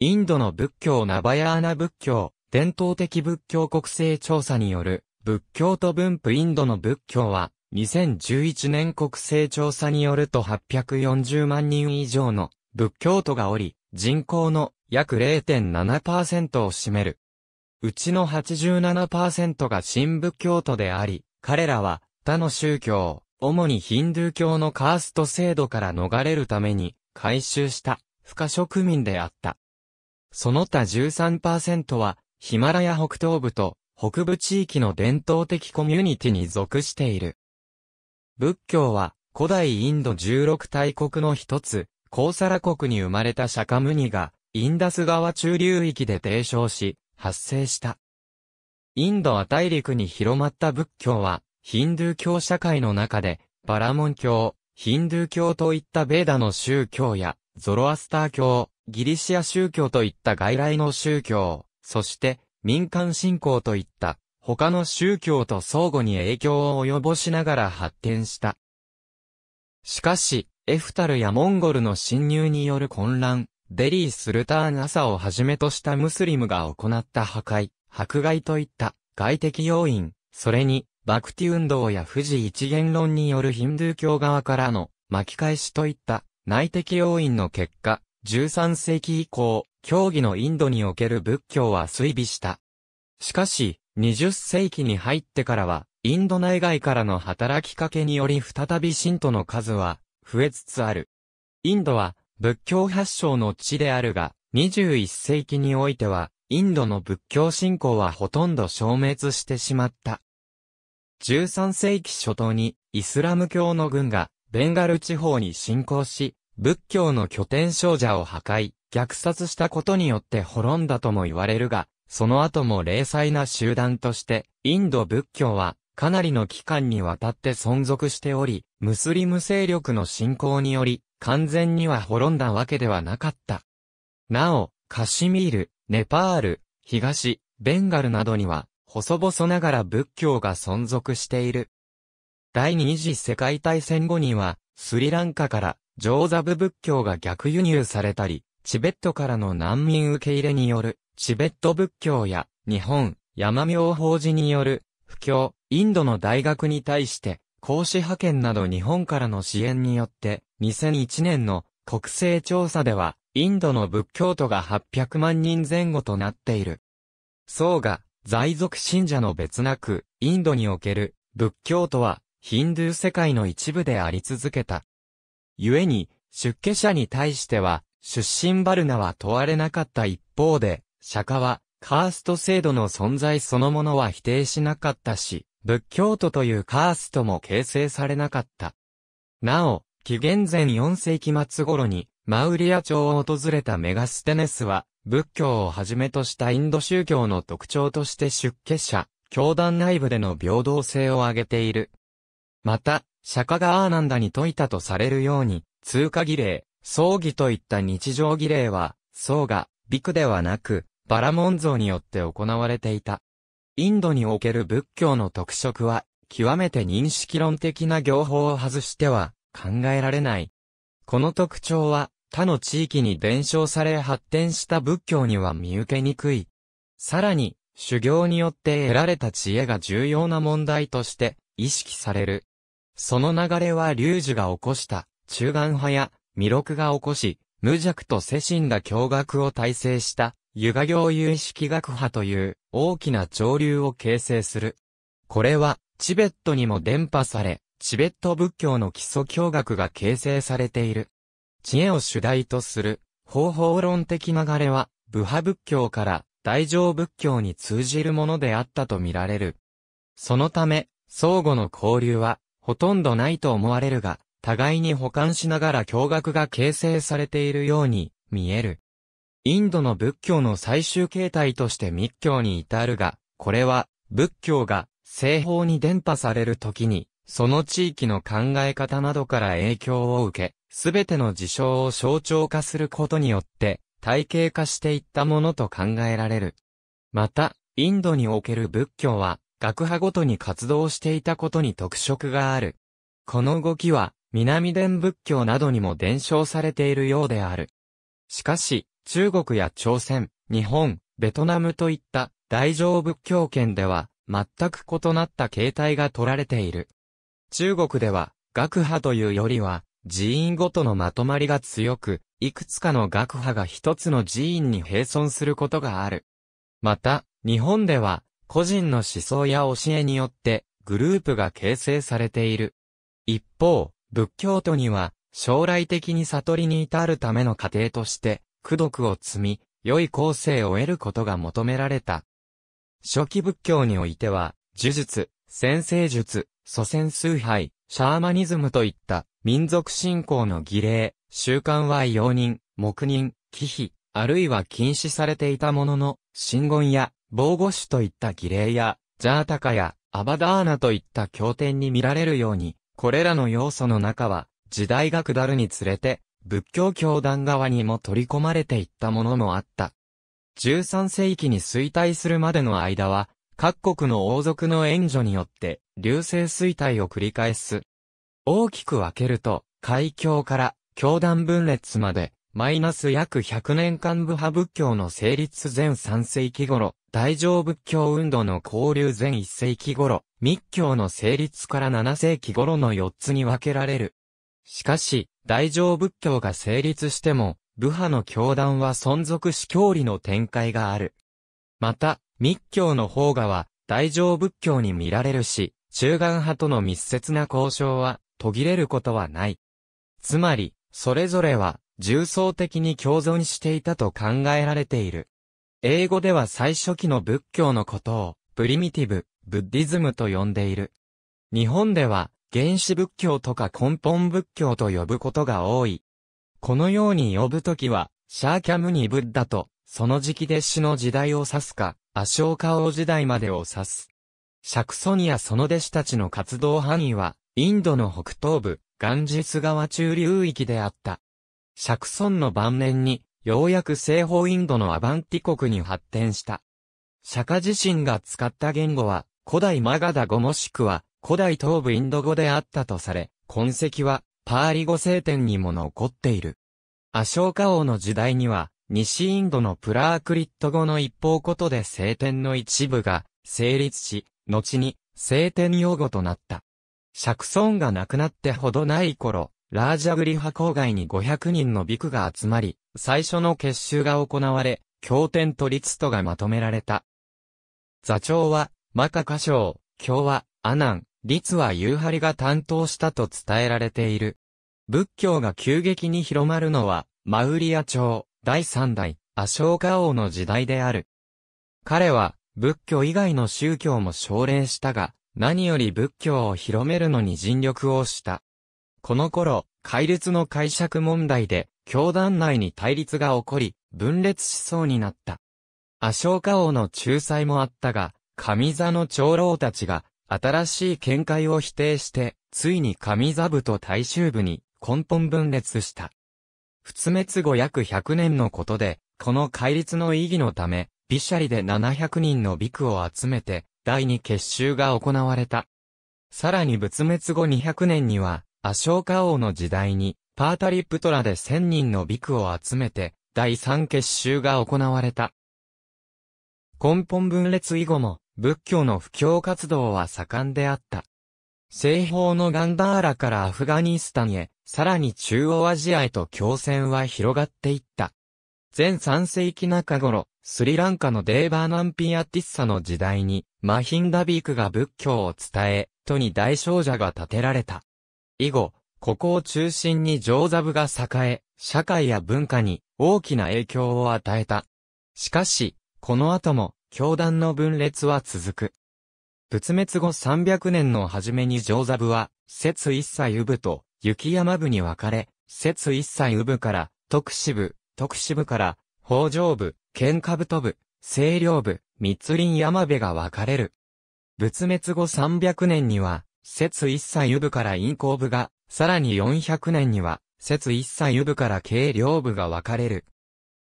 インドの仏教ナバヤーナ仏教、伝統的仏教国勢調査による、仏教と分布インドの仏教は、2011年国勢調査によると840万人以上の仏教徒がおり、人口の約0.7%を占める。うちの87%が新仏教徒であり、彼らは他の宗教、主にヒンドゥー教のカースト制度から逃れるために改宗した不可植民であった。その他13%は、ヒマラヤ北東部と北部地域の伝統的コミュニティに属している。仏教は、古代インド16大国の一つ、コーサラ国に生まれた釈迦ムニが、インダス川中流域で提唱し、発生した。インドア大陸に広まった仏教は、ヒンドゥー教社会の中で、バラモン教、ヒンドゥー教といったベーダの宗教や、ゾロアスター教、ギリシア宗教といった外来の宗教、そして民間信仰といった他の宗教と相互に影響を及ぼしながら発展した。しかし、エフタルやモンゴルの侵入による混乱、デリー・スルターン・アサをはじめとしたムスリムが行った破壊、迫害といった外的要因、それに、バクティ運動や富士一元論によるヒンドゥー教側からの巻き返しといった内的要因の結果、13世紀以降、教義のインドにおける仏教は衰微した。しかし、20世紀に入ってからは、インド内外からの働きかけにより再び信徒の数は増えつつある。インドは仏教発祥の地であるが、21世紀においては、インドの仏教信仰はほとんど消滅してしまった。13世紀初頭にイスラム教の軍がベンガル地方に侵攻し、仏教の拠点少女を破壊、虐殺したことによって滅んだとも言われるが、その後も零細な集団として、インド仏教は、かなりの期間にわたって存続しており、ムスリム勢力の侵攻により、完全には滅んだわけではなかった。なお、カシミール、ネパール、東、ベンガルなどには、細々ながら仏教が存続している。第二次世界大戦後には、スリランカからジョーザブ仏教が逆輸入されたり、チベットからの難民受け入れによる、チベット仏教や、日本、山明法寺による、不況、インドの大学に対して、講師派遣など日本からの支援によって、2001年の国勢調査では、インドの仏教徒が800万人前後となっている。僧が在族信者の別なく、インドにおける仏教徒はヒンドゥー世界の一部であり続けた。故に、出家者に対しては、出身バルナは問われなかった一方で、釈迦は、カースト制度の存在そのものは否定しなかったし、仏教徒というカーストも形成されなかった。なお、紀元前4世紀末頃に、マウリア朝を訪れたメガステネスは、仏教をはじめとしたインド宗教の特徴として出家者、教団内部での平等性を挙げている。また、釈迦がアーナンダに説いたとされるように、通過儀礼、葬儀といった日常儀礼は、僧が、ビクではなく、バラモン像によって行われていた。インドにおける仏教の特色は、極めて認識論的な行法を外しては考えられない。この特徴は他の地域に伝承され発展した仏教には見受けにくい。さらに、修行によって得られた知恵が重要な問題として意識される。その流れは龍樹が起こした、中眼派や、弥勒が起こし、無弱と世心が教学を体制した、湯河行有意識学派という、大きな潮流を形成する。これは、チベットにも伝播され、チベット仏教の基礎教学が形成されている。知恵を主題とする、方法論的流れは、部派仏教から大乗仏教に通じるものであったとみられる。そのため、相互の交流は、ほとんどないと思われるが、互いに補完しながら教学が形成されているように見える。インドの仏教の最終形態として密教に至るが、これは仏教が西方に伝播されるときに、その地域の考え方などから影響を受け、すべての事象を象徴化することによって体系化していったものと考えられる。また、インドにおける仏教は、学派ごとに活動していたことに特色がある。この動きは、南伝仏教などにも伝承されているようである。しかし、中国や朝鮮、日本、ベトナムといった大乗仏教圏では、全く異なった形態が取られている。中国では、学派というよりは、寺院ごとのまとまりが強く、いくつかの学派が一つの寺院に並存することがある。また、日本では、個人の思想や教えによってグループが形成されている。一方、仏教徒には将来的に悟りに至るための過程として、苦毒を積み、良い後世を得ることが求められた。初期仏教においては、呪術、先生術、祖先崇拝、シャーマニズムといった民族信仰の儀礼、習慣は容認、黙認、忌避、あるいは禁止されていたものの、神言や防護手といった儀礼や、ジャータカや、アバダーナといった経典に見られるように、これらの要素の中は、時代が下るにつれて、仏教教団側にも取り込まれていったものもあった。13世紀に衰退するまでの間は、各国の王族の援助によって、流星衰退を繰り返す。大きく分けると、海峡から教団分裂まで、マイナス約100年間部派仏教の成立前3世紀頃、大乗仏教運動の交流前1世紀頃、密教の成立から7世紀頃の4つに分けられる。しかし、大乗仏教が成立しても、部派の教団は存続し教理の展開がある。また、密教の方がは、大乗仏教に見られるし、中間派との密接な交渉は、途切れることはない。つまり、それぞれは、重層的に共存していたと考えられている。英語では最初期の仏教のことを、プリミティブ、ブッディズムと呼んでいる。日本では、原始仏教とか根本仏教と呼ぶことが多い。このように呼ぶときは、シャーキャムニブッダと、その時期弟子の時代を指すか、アショーカ王時代までを指す。シャクソニアその弟子たちの活動範囲は、インドの北東部、ガンジス川中流域であった。シャクソンの晩年に、ようやく西方インドのアバンティ国に発展した。釈迦自身が使った言語は、古代マガダ語もしくは、古代東部インド語であったとされ、痕跡は、パーリ語聖典にも残っている。アショーカ王の時代には、西インドのプラークリット語の一方ことで聖典の一部が成立し、後に聖典用語となった。シャクソンが亡くなってほどない頃、ラージャグリハ郊外に500人のビクが集まり、最初の結集が行われ、経典とリツトがまとめられた。座長は、マカカシウ、教は、アナン、リツはユーハリが担当したと伝えられている。仏教が急激に広まるのは、マウリア朝、第三代、アショーカ王の時代である。彼は、仏教以外の宗教も奨励したが、何より仏教を広めるのに尽力をした。この頃、戒律の解釈問題で、教団内に対立が起こり、分裂しそうになった。アショーカ王の仲裁もあったが、神座の長老たちが、新しい見解を否定して、ついに神座部と大衆部に根本分裂した。仏滅後約100年のことで、この戒律の意義のため、ビシャリで700人のビクを集めて、第二結集が行われた。さらに仏滅後200年には、アショーカ王の時代に、パータリプトラで千人のビクを集めて、第三結集が行われた。根本分裂以後も、仏教の布教活動は盛んであった。西方のガンダーラからアフガニスタンへ、さらに中央アジアへと共戦は広がっていった。前三世紀中頃、スリランカのデーバーナンピアティッサの時代に、マヒンダビークが仏教を伝え、都に大少女が建てられた。以後、ここを中心に上座部が栄え、社会や文化に大きな影響を与えた。しかし、この後も、教団の分裂は続く。仏滅後300年の初めに上座部は、節一切部と雪山部に分かれ、節一切部から、徳志部、徳志部から、北条部、喧嘩部と部、清涼部、密林山部が分かれる。仏滅後300年には、節一歳部から陰行部が、さらに400年には、節一歳部から軽量部が分かれる。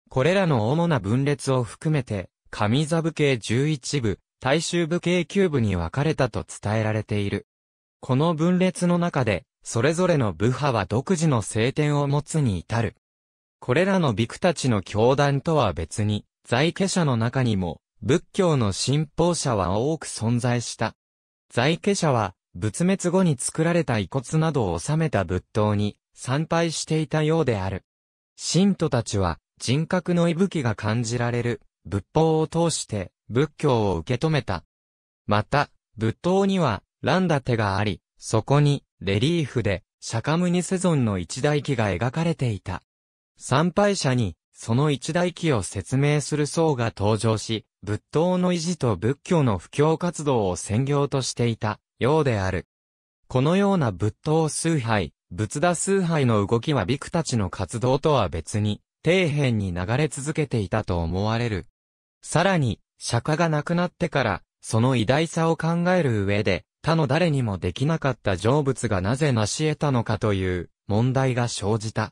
これらの主な分裂を含めて、上座部系11部、大衆部系9部に分かれたと伝えられている。この分裂の中で、それぞれの部派は独自の聖典を持つに至る。これらのビクたちの教団とは別に、在家者の中にも、仏教の信奉者は多く存在した。在家者は、仏滅後に作られた遺骨などを収めた仏塔に参拝していたようである。信徒たちは人格の息吹が感じられる仏法を通して仏教を受け止めた。また、仏塔にはランダテがあり、そこにレリーフで釈迦尼世尊の一大記が描かれていた。参拝者にその一大記を説明する僧が登場し、仏塔の維持と仏教の布教活動を専業としていた。ようである。このような仏塔崇拝、仏陀崇拝の動きはビクたちの活動とは別に、底辺に流れ続けていたと思われる。さらに、釈迦が亡くなってから、その偉大さを考える上で、他の誰にもできなかった成仏がなぜ成し得たのかという問題が生じた。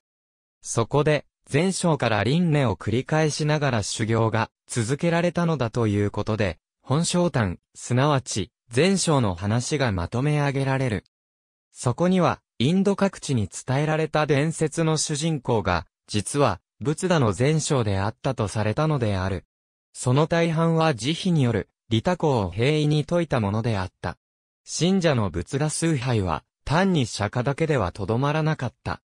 そこで、前章から輪廻を繰り返しながら修行が続けられたのだということで、本章丹、すなわち、前章の話がまとめ上げられる。そこには、インド各地に伝えられた伝説の主人公が、実は、仏陀の前章であったとされたのである。その大半は慈悲による、利他行を平易に説いたものであった。信者の仏陀崇拝は、単に釈迦だけではとどまらなかった。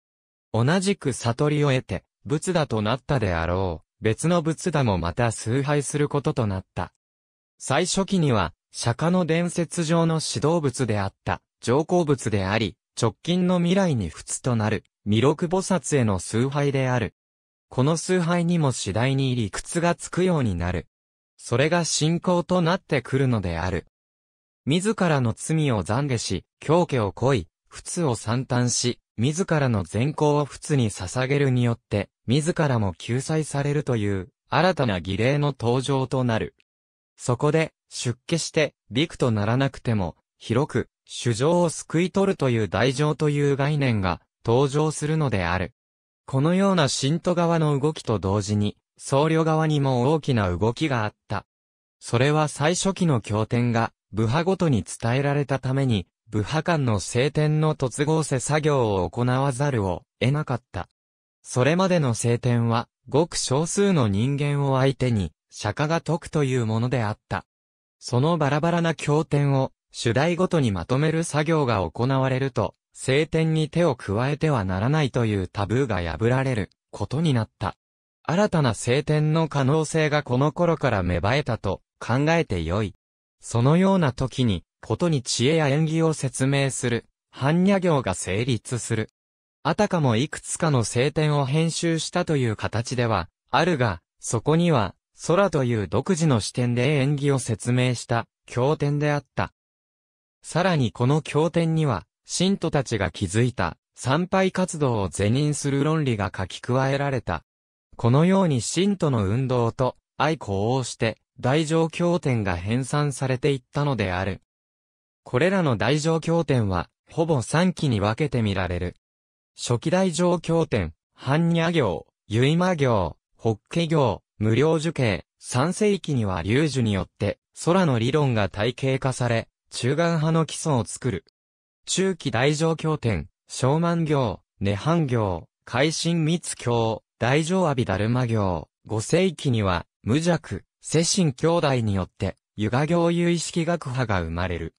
同じく悟りを得て、仏陀となったであろう、別の仏陀もまた崇拝することとなった。最初期には、釈迦の伝説上の指導物であった上皇物であり、直近の未来に仏となる、弥勒菩薩への崇拝である。この崇拝にも次第に理屈がつくようになる。それが信仰となってくるのである。自らの罪を懺悔し、狂気を恋い、仏を散嘆し、自らの善行を仏に捧げるによって、自らも救済されるという、新たな儀礼の登場となる。そこで、出家して、ビクとならなくても、広く、衆生を救い取るという大乗という概念が登場するのである。このような信徒側の動きと同時に、僧侶側にも大きな動きがあった。それは最初期の経典が、部派ごとに伝えられたために、部派間の聖典の突合せ作業を行わざるを得なかった。それまでの聖典は、ごく少数の人間を相手に、釈迦が解くというものであった。そのバラバラな経典を主題ごとにまとめる作業が行われると、聖典に手を加えてはならないというタブーが破られることになった。新たな聖典の可能性がこの頃から芽生えたと考えてよい。そのような時に、ことに知恵や演技を説明する、般若行が成立する。あたかもいくつかの聖典を編集したという形では、あるが、そこには、空という独自の視点で演技を説明した経典であった。さらにこの経典には、信徒たちが築いた参拝活動を是認する論理が書き加えられた。このように信徒の運動と愛好をして大乗経典が編纂されていったのである。これらの大乗経典は、ほぼ三期に分けてみられる。初期大乗経典、般若行、結馬行、法華行、無料樹形、三世紀には龍樹によって空の理論が体系化され、中眼派の基礎を作る。中期大乗経典、小満行、涅槃行、海神密教、大乗阿弥るま行、五世紀には無弱、世神兄弟によって、湯河行有意識学派が生まれる。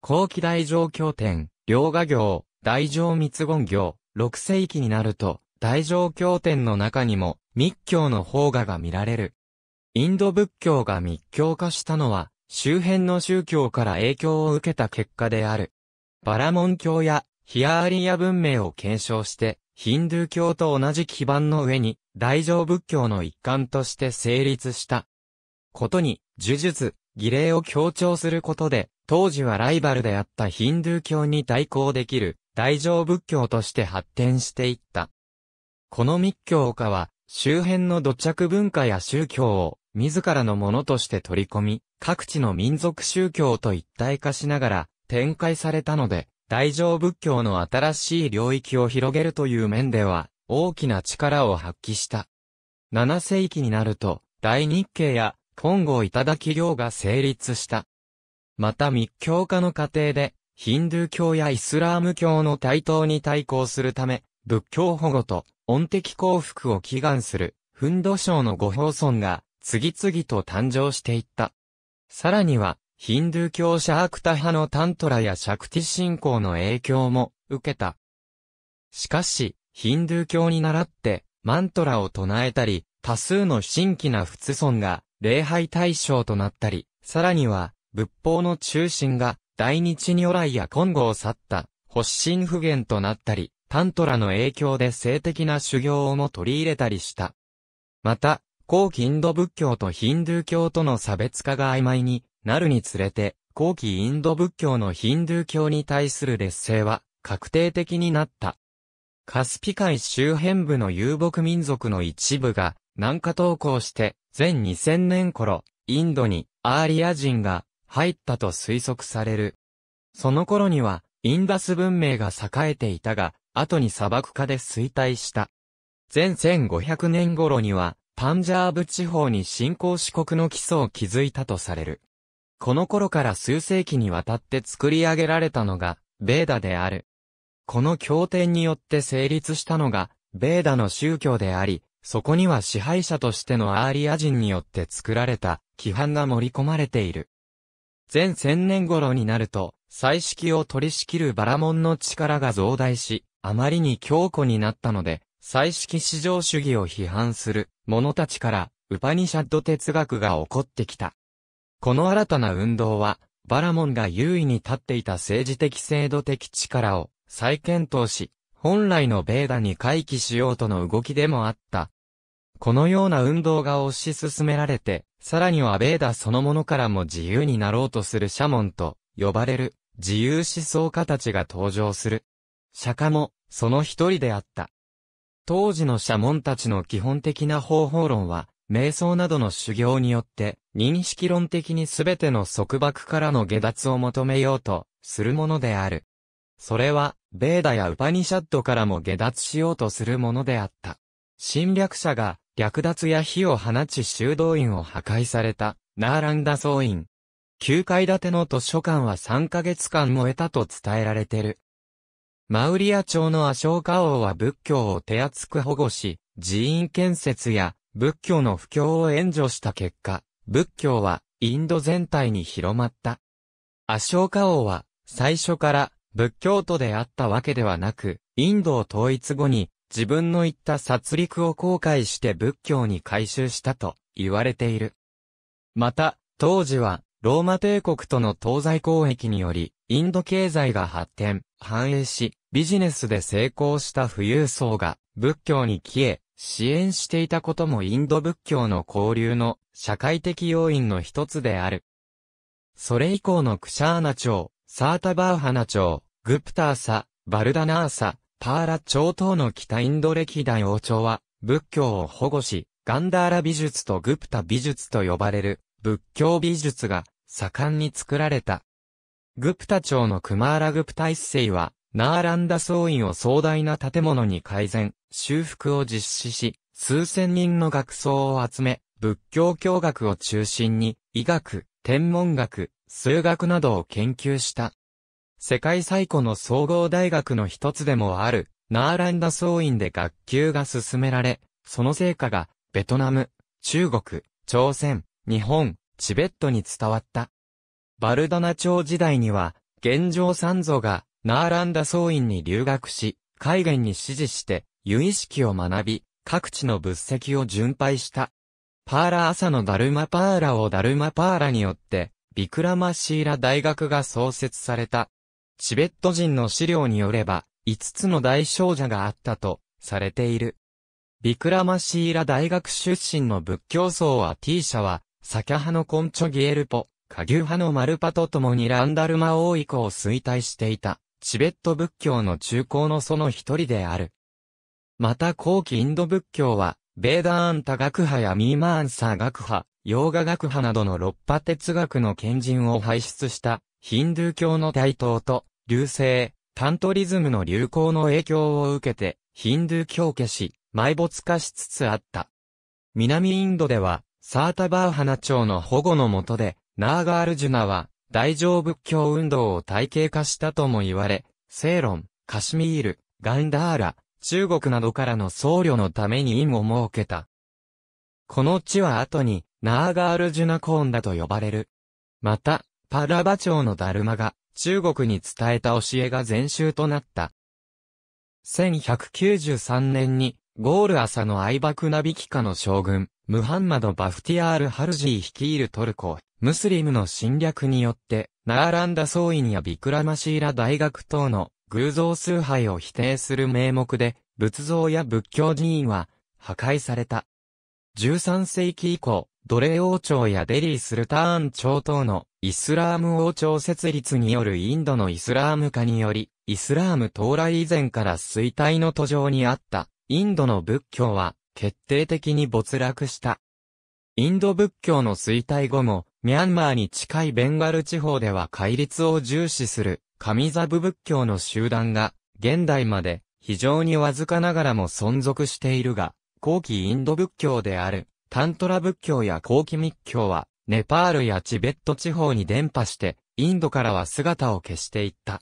後期大乗経典、両河行、大乗密言行、六世紀になると、大乗経典の中にも密教の方画が見られる。インド仏教が密教化したのは、周辺の宗教から影響を受けた結果である。バラモン教やヒアーリア文明を検証して、ヒンドゥー教と同じ基盤の上に、大乗仏教の一環として成立した。ことに、呪術、儀礼を強調することで、当時はライバルであったヒンドゥー教に対抗できる、大乗仏教として発展していった。この密教家は、周辺の土着文化や宗教を、自らのものとして取り込み、各地の民族宗教と一体化しながら、展開されたので、大乗仏教の新しい領域を広げるという面では、大きな力を発揮した。7世紀になると、大日系や、金剛頂行が成立した。また密教化の過程で、ヒンドゥー教やイスラーム教の台頭に対抗するため、仏教保護と恩的幸福を祈願する、ふんど賞の五奉尊が、次々と誕生していった。さらには、ヒンドゥー教シャークタ派のタントラやシャクティ信仰の影響も受けた。しかし、ヒンドゥー教に倣って、マントラを唱えたり、多数の新規な仏尊が礼拝対象となったり、さらには、仏法の中心が大日如来や金剛を去った、発信不言となったり、タントラの影響で性的な修行をも取り入れたりした。また、後期インド仏教とヒンドゥー教との差別化が曖昧になるにつれて、後期インド仏教のヒンドゥー教に対する劣勢は確定的になった。カスピ海周辺部の遊牧民族の一部が南下投稿して前2000年頃、インドにアーリア人が入ったと推測される。その頃にはインダス文明が栄えていたが、後に砂漠化で衰退した。前1500年頃には、パンジャーブ地方に新興四国の基礎を築いたとされる。この頃から数世紀にわたって作り上げられたのが、ベーダである。この経典によって成立したのが、ベーダの宗教であり、そこには支配者としてのアーリア人によって作られた、規範が盛り込まれている。前千年頃になると、彩色を取り仕切るバラモンの力が増大し、あまりに強固になったので、彩色市場主義を批判する者たちから、ウパニシャッド哲学が起こってきた。この新たな運動は、バラモンが優位に立っていた政治的制度的力を再検討し、本来のベーダに回帰しようとの動きでもあった。このような運動が推し進められて、さらにはベーダそのものからも自由になろうとするシャモンと呼ばれる自由思想家たちが登場する。釈迦も、その一人であった。当時の社門たちの基本的な方法論は、瞑想などの修行によって、認識論的に全ての束縛からの下脱を求めようと、するものである。それは、ベーダやウパニシャッドからも下脱しようとするものであった。侵略者が、略奪や火を放ち修道院を破壊された、ナーランダ僧院。9階建ての図書館は3ヶ月間燃えたと伝えられてる。マウリア朝のアショーカ王は仏教を手厚く保護し、寺院建設や仏教の布教を援助した結果、仏教はインド全体に広まった。アショーカ王は最初から仏教徒であったわけではなく、インドを統一後に自分の言った殺戮を後悔して仏教に改宗したと言われている。また、当時はローマ帝国との東西交易により、インド経済が発展。繁栄し、ビジネスで成功した富裕層が仏教に消え、支援していたこともインド仏教の交流の社会的要因の一つである。それ以降のクシャーナ朝、サータバーハナ朝、グプターサ、バルダナーサ、パーラ朝等の北インド歴代王朝は、仏教を保護し、ガンダーラ美術とグプタ美術と呼ばれる、仏教美術が盛んに作られた。グプタ町のクマーラグプタ一世は、ナーランダ総院を壮大な建物に改善、修復を実施し、数千人の学僧を集め、仏教教学を中心に、医学、天文学、数学などを研究した。世界最古の総合大学の一つでもある、ナーランダ総院で学級が進められ、その成果が、ベトナム、中国、朝鮮、日本、チベットに伝わった。バルドナ朝時代には、現状三祖が、ナーランダ総院に留学し、海外に支持して、有意識を学び、各地の仏石を巡拝した。パーラ朝のダルマパーラをダルマパーラによって、ビクラマシーラ大学が創設された。チベット人の資料によれば、5つの大少女があったと、されている。ビクラマシーラ大学出身の仏教僧はシャは、サキャハのコンチョギエルポ、下流派のマルパと共にランダルマ王以降衰退していた、チベット仏教の中高のその一人である。また後期インド仏教は、ベーダーンタ学派やミーマーンサー学派、ヨーガ学派などの六波哲学の賢人を輩出した、ヒンドゥー教の台頭と、流星、タントリズムの流行の影響を受けて、ヒンドゥー教化し、埋没化しつつあった。南インドでは、サータバーハナ町の保護のもとで、ナーガールジュナは、大乗仏教運動を体系化したとも言われ、セーロン、カシミール、ガンダーラ、中国などからの僧侶のために院を設けた。この地は後に、ナーガールジュナコーンだと呼ばれる。また、パラバ朝のダルマが、中国に伝えた教えが全集となった。1193年に、ゴール朝の愛爆ナビキカの将軍、ムハンマド・バフティアール・ハルジー率いるトルコ、ムスリムの侵略によって、ナーランダ総院やビクラマシーラ大学等の偶像崇拝を否定する名目で、仏像や仏教寺院は破壊された。13世紀以降、奴隷王朝やデリー・スルターン朝等のイスラーム王朝設立によるインドのイスラーム化により、イスラーム到来以前から衰退の途上にあったインドの仏教は決定的に没落した。インド仏教の衰退後もミャンマーに近いベンガル地方では戒律を重視する、神座部仏教の集団が、現代まで、非常にわずかながらも存続しているが、後期インド仏教である、タントラ仏教や後期密教は、ネパールやチベット地方に伝播して、インドからは姿を消していった。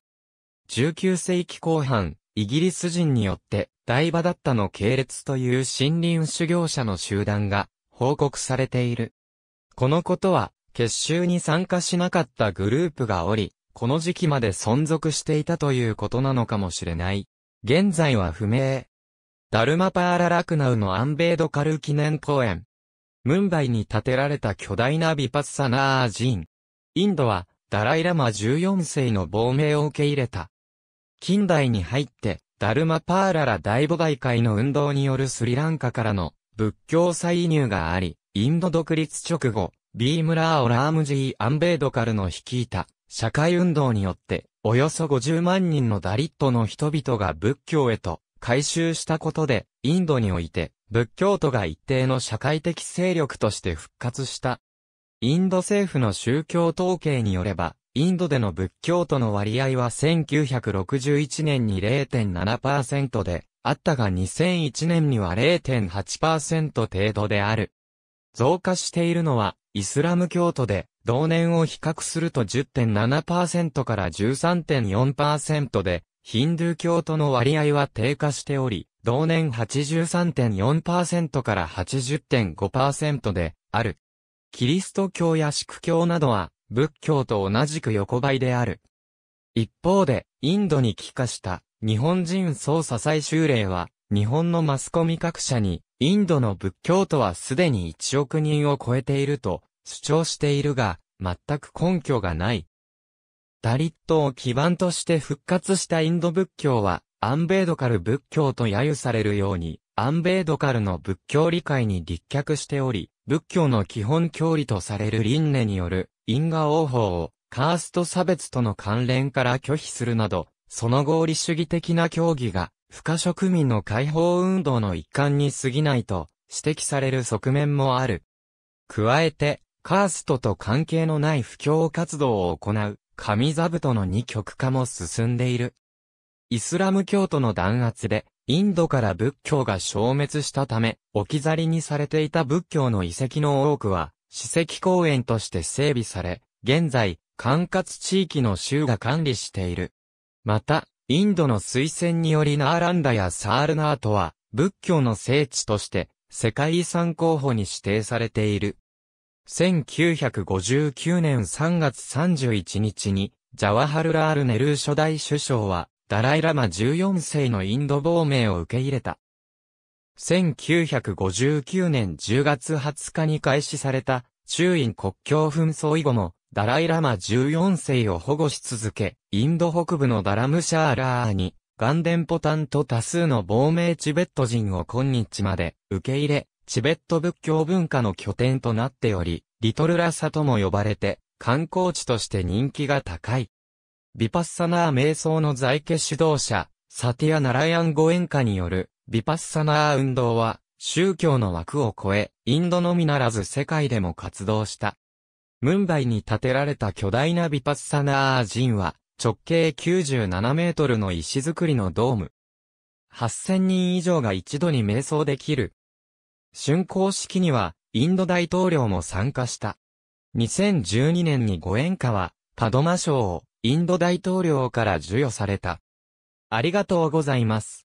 19世紀後半、イギリス人によって、大場だったの系列という森林修行者の集団が報告されている。このことは、結集に参加しなかったグループがおり、この時期まで存続していたということなのかもしれない。現在は不明。ダルマパーララクナウのアンベードカル記念公園。ムンバイに建てられた巨大なビパッサナー寺院。インドは、ダライラマ14世の亡命を受け入れた。近代に入って、ダルマパーララ大母大会の運動によるスリランカからの仏教再移入があり、インド独立直後、ビームラー・オラームジー・アンベイドカルの率いた社会運動によって、およそ50万人のダリットの人々が仏教へと改宗したことで、インドにおいて仏教徒が一定の社会的勢力として復活した。インド政府の宗教統計によれば、インドでの仏教徒の割合は1961年に0.7%で、あったが2001年には0.8%程度である。増加しているのは、イスラム教徒で、同年を比較すると10.7%から13.4%で、ヒンドゥー教徒の割合は低下しており、同年83.4%から80.5%で、ある。キリスト教やシク教などは、仏教と同じく横ばいである。一方で、インドに帰化した日本人総支最修例は、日本のマスコミ各社に、インドの仏教徒はすでに1億人を超えていると主張しているが、全く根拠がない。ダリットを基盤として復活したインド仏教は、アンベードカル仏教と揶揄されるように、アンベードカルの仏教理解に立脚しており、仏教の基本教理とされる輪廻による因果応報をカースト差別との関連から拒否するなど、その合理主義的な教義が不可植民の解放運動の一環に過ぎないと指摘される側面もある。加えて、カーストと関係のない布教活動を行う、神座布との二極化も進んでいる。イスラム教徒の弾圧で、インドから仏教が消滅したため、置き去りにされていた仏教の遺跡の多くは、史跡公園として整備され、現在、管轄地域の州が管理している。また、インドの推薦によりナーランダやサールナートは、仏教の聖地として、世界遺産候補に指定されている。1959年3月31日に、ジャワハルラール・ネルー初代首相は、ダライラマ14世のインド亡命を受け入れた。1959年10月20日に開始された中印国境紛争以後もダライラマ14世を保護し続け、インド北部のダラムシャーラーに、ガンデンポタンと多数の亡命チベット人を今日まで受け入れ、チベット仏教文化の拠点となっており、リトルラサとも呼ばれて、観光地として人気が高い。ヴィパッサナー瞑想の在家指導者、サティア・ナラヤン・ゴエンカによる、ヴィパッサナー運動は、宗教の枠を超え、インドのみならず世界でも活動した。ムンバイに建てられた巨大なビパッサナージンは、直径97メートルの石造りのドーム。8000人以上が一度に瞑想できる。竣工式には、インド大統領も参加した。2012年にご演歌は、パドマ賞をインド大統領から授与された。ありがとうございます。